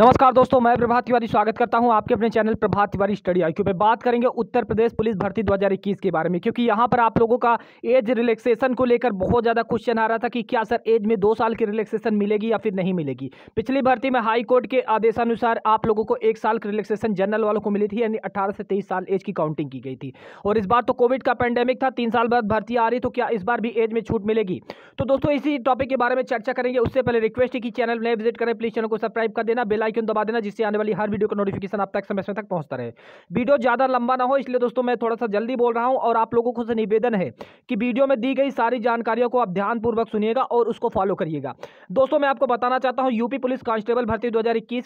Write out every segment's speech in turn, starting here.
नमस्कार दोस्तों मैं प्रभात तिवारी स्वागत करता हूं आपके अपने channel Prabhat Tiwari study I पे बात करेंगे उत्तर प्रदेश पुलिस भर्ती 2021 के बारे में क्योंकि यहां पर आप लोगों का एज रिलैक्सेशन को लेकर बहुत ज़्यादा क्वेश्चन आ रहा था कि क्या सर एज में दो साल की रिलैक्सेशन मिलेगी या फिर नहीं मिलेगी पिछली भर्ती में हाईकोर्ट के आदेशानुसार आप लोगों को एक साल की रिलैक्सेशन जनरल वालों को मिली थी यानी अठारह से तेईस साल एज की काउंटिंग की गई थी और इस बार तो कोविड का पैंडेमिक था तीन साल बाद भर्ती आ रही तो क्या इस बार भी एज में छूट मिलेगी तो दोस्तों इसी टॉपिक के बारे में चर्चा करेंगे उससे पहले रिक्वेस्ट है कि चैनल में विजिट करें प्लीज चैनल को सब्सक्राइब कर देना बेला आइकन दबा देना जिससे आने वाली हर वीडियो का नोटिफिकेशन आप तक समय समय तक पहुंचता रहे वीडियो ज़्यादा लंबा ना हो इसलिए दोस्तों मैं थोड़ा सा जल्दी बोल रहा हूँ और आप लोगों को से निवेदन है कि वीडियो में दी गई सारी जानकारियों को आप ध्यानपूर्वक सुनिएगा और उसको फॉलो करिएगा दोस्तों मैं आपको बताना चाहता हूँ यूपी पुलिस कांस्टेबल भर्ती दो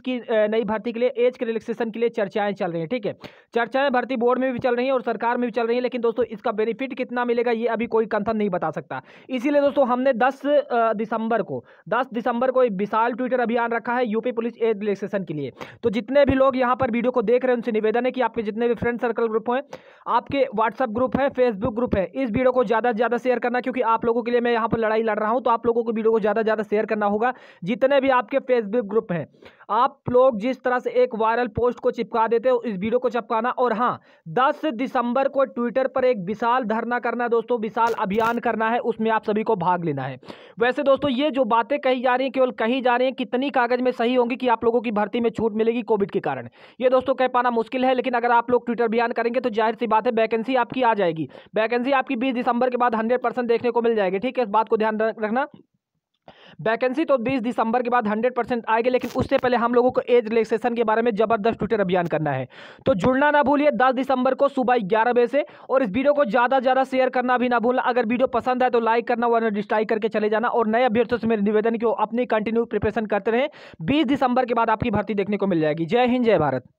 की नई भर्ती के लिए एज के रिलेक्सेशन के लिए चर्चाएं चल रही हैं ठीक है चर्चाएं भर्ती बोर्ड में भी चल रही हैं और सरकार में भी चल रही हैं लेकिन दोस्तों इसका बेनिफिट कितना मिलेगा ये अभी कोई कंथन नहीं बता सकता इसीलिए दोस्तों हमने दस दिसंबर को दस दिसंबर को एक विशाल ट्विटर अभियान रखा है यूपी पुलिस एज रजिस्ट्रेशन के लिए तो जितने भी लोग यहाँ पर वीडियो को देख रहे हैं उनसे निवेदन है कि आपके जितने भी फ्रेंड सर्कल ग्रुप हैं आपके व्हाट्सअप ग्रुप है फेसबुक ग्रुप है इस वीडियो को ज़्यादा से ज़्यादा शेयर करना क्योंकि आप लोगों के लिए मैं यहाँ पर लड़ाई लड़ रहा हूँ तो आप लोगों को वीडियो को ज़्यादा से ज़्यादा शेयर करना होगा जितने भी आपके फेसबुक ग्रुप हैं आप लोग जिस तरह से एक वायरल पोस्ट को चिपका देते हो इस वीडियो को चिपकाना और हाँ दस दिसंबर को ट्विटर पर एक विशाल धरना करना है दोस्तों विशाल अभियान करना है उसमें आप सभी को भाग लेना है वैसे दोस्तों ये जो बातें कही जा रही हैं केवल कही जा रही हैं कितनी कागज में सही होंगी कि आप लोगों की भर्ती में छूट मिलेगी कोविड के कारण ये दोस्तों कह पाना मुश्किल है लेकिन अगर आप लोग ट्विटर अभियान करेंगे तो जाहिर सी बात है वैकेंसी आपकी आ जाएगी वैकेंसी आपकी बीस दिसंबर के बाद हंड्रेड देखने को मिल जाएगी ठीक है इस बात को ध्यान रखना वैकेंसी तो 20 दिसंबर के बाद 100 परसेंट आएगी लेकिन उससे पहले हम लोगों को एज रिलेक्सेशन के बारे में जबरदस्त ट्विटर अभियान करना है तो जुड़ना ना भूलिए 10 दिसंबर को सुबह ग्यारह बजे से और इस वीडियो को ज़्यादा ज़्यादा शेयर करना भी ना भूलना अगर वीडियो पसंद है तो लाइक करना वरना डिस्ट्राइक करके चले जाना और नए अभ्यर्थियों से मेरे निवेदन की अपनी कंटिन्यू प्रिपरेशन करते रहे बीस दिसंबर के बाद आपकी भर्ती देखने को मिल जाएगी जय हिंद जय भारत